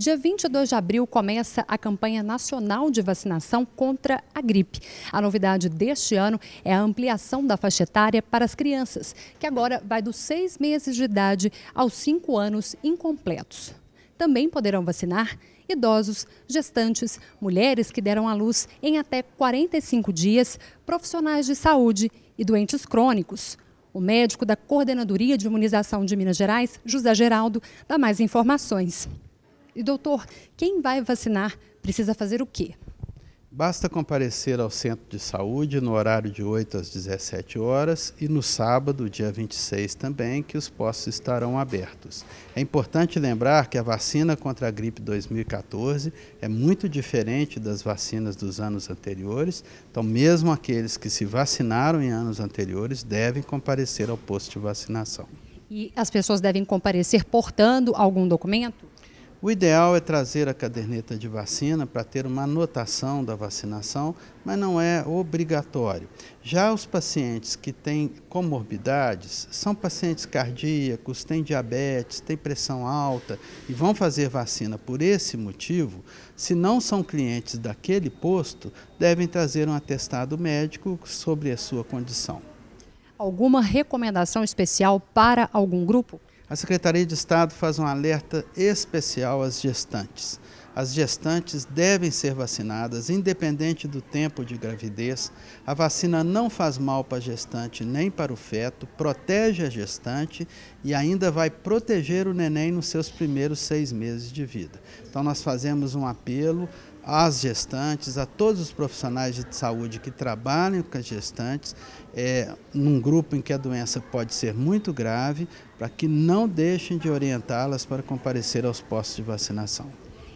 Dia 22 de abril começa a campanha nacional de vacinação contra a gripe. A novidade deste ano é a ampliação da faixa etária para as crianças, que agora vai dos seis meses de idade aos cinco anos incompletos. Também poderão vacinar idosos, gestantes, mulheres que deram à luz em até 45 dias, profissionais de saúde e doentes crônicos. O médico da Coordenadoria de Imunização de Minas Gerais, José Geraldo, dá mais informações. E doutor, quem vai vacinar precisa fazer o quê? Basta comparecer ao centro de saúde no horário de 8 às 17 horas e no sábado, dia 26 também, que os postos estarão abertos. É importante lembrar que a vacina contra a gripe 2014 é muito diferente das vacinas dos anos anteriores, então mesmo aqueles que se vacinaram em anos anteriores devem comparecer ao posto de vacinação. E as pessoas devem comparecer portando algum documento? O ideal é trazer a caderneta de vacina para ter uma anotação da vacinação, mas não é obrigatório. Já os pacientes que têm comorbidades, são pacientes cardíacos, têm diabetes, têm pressão alta e vão fazer vacina por esse motivo, se não são clientes daquele posto, devem trazer um atestado médico sobre a sua condição. Alguma recomendação especial para algum grupo? a Secretaria de Estado faz um alerta especial às gestantes. As gestantes devem ser vacinadas, independente do tempo de gravidez. A vacina não faz mal para a gestante nem para o feto, protege a gestante e ainda vai proteger o neném nos seus primeiros seis meses de vida. Então, nós fazemos um apelo às gestantes, a todos os profissionais de saúde que trabalham com as gestantes, é, num grupo em que a doença pode ser muito grave, para que não deixem de orientá-las para comparecer aos postos de vacinação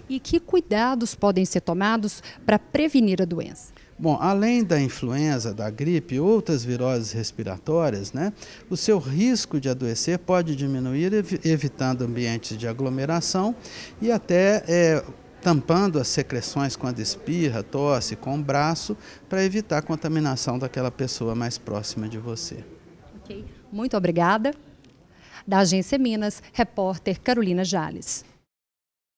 e que cuidados podem ser tomados para prevenir a doença? Bom, além da influenza, da gripe e outras viroses respiratórias, né, o seu risco de adoecer pode diminuir, evitando ambientes de aglomeração e até é, tampando as secreções quando espirra, tosse, com o braço, para evitar a contaminação daquela pessoa mais próxima de você. Ok, muito obrigada. Da Agência Minas, repórter Carolina Jales.